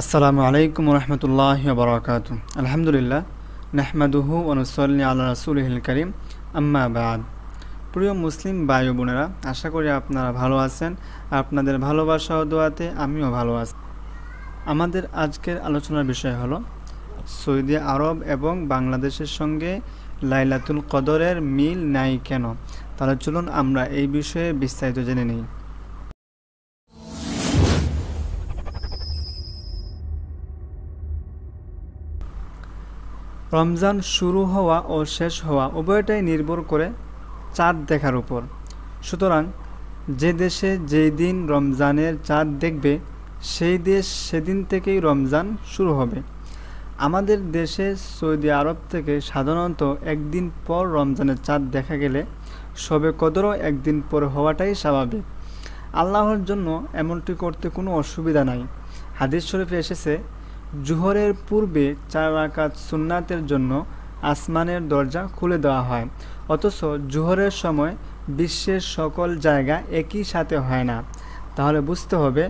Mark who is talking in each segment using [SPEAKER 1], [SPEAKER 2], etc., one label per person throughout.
[SPEAKER 1] আসসালামু আলাইকুম রহমতুল্লাহ বরকাত আলহামদুলিল্লাহ নাহমাদুহু অনুসল্লি আল্লাহ হিল করিম আম্মাবাদ প্রিয় মুসলিম বায়ু বোনেরা আশা করি আপনারা ভালো আছেন আপনাদের ভালোবাসা দোয়াতে আমিও ভালো আছি আমাদের আজকের আলোচনার বিষয় হলো সৌদি আরব এবং বাংলাদেশের সঙ্গে লাইলাতুল কদরের মিল নাই কেন তাহলে চলুন আমরা এই বিষয়ে বিস্তারিত জেনে নিই রমজান শুরু হওয়া ও শেষ হওয়া উভয়টাই নির্ভর করে চাঁদ দেখার উপর সুতরাং যে দেশে যেই দিন রমজানের চাঁদ দেখবে সেই দেশ সেদিন থেকেই রমজান শুরু হবে আমাদের দেশে সৌদি আরব থেকে সাধারণত একদিন পর রমজানের চাঁদ দেখা গেলে সবে কদরও একদিন পর হওয়াটাই স্বাভাবিক আল্লাহর জন্য এমনটি করতে কোনো অসুবিধা নাই হাদিস শরীফে এসেছে জুহরের পূর্বে চার রাকাত সুন্নাতের জন্য আসমানের দরজা খুলে দেওয়া হয় অথচ জুহরের সময় বিশ্বের সকল জায়গা একই সাথে হয় না তাহলে বুঝতে হবে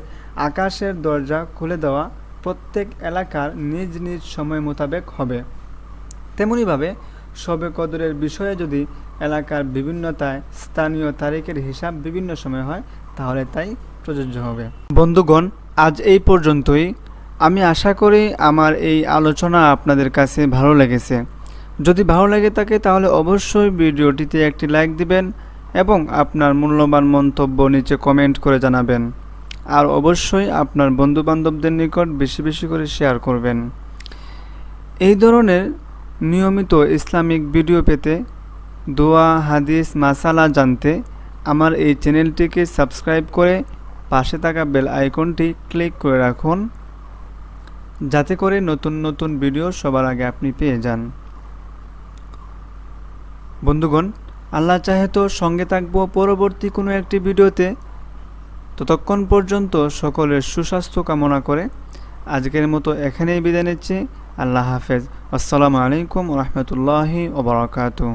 [SPEAKER 1] আকাশের দরজা খুলে দেওয়া প্রত্যেক এলাকার নিজ নিজ সময় মোতাবেক হবে তেমনিভাবে সবে কদরের বিষয়ে যদি এলাকার বিভিন্নতায় স্থানীয় তারিখের হিসাব বিভিন্ন সময় হয় তাহলে তাই প্রযোজ্য হবে বন্ধুগণ আজ এই পর্যন্তই আমি আশা করি আমার এই আলোচনা আপনাদের কাছে ভালো লেগেছে যদি ভালো লেগে থাকে তাহলে অবশ্যই ভিডিওটিতে একটি লাইক দিবেন এবং আপনার মূল্যবান মন্তব্য নিচে কমেন্ট করে জানাবেন আর অবশ্যই আপনার বন্ধুবান্ধবদের নিকট বেশি বেশি করে শেয়ার করবেন এই ধরনের নিয়মিত ইসলামিক ভিডিও পেতে দোয়া হাদিস মাসালা জানতে আমার এই চ্যানেলটিকে সাবস্ক্রাইব করে পাশে থাকা বেল আইকনটি ক্লিক করে রাখুন যাতে করে নতুন নতুন ভিডিও সবার আগে আপনি পেয়ে যান বন্ধুগণ আল্লাহ চাহে তো সঙ্গে থাকবো পরবর্তী কোনো একটি ভিডিওতে ততক্ষণ পর্যন্ত সকলের সুস্বাস্থ্য কামনা করে আজকের মতো এখানেই বিদায় নিচ্ছি আল্লাহ হাফেজ আসসালামু আলাইকুম রহমতুল্লাহি ওবরাকাতু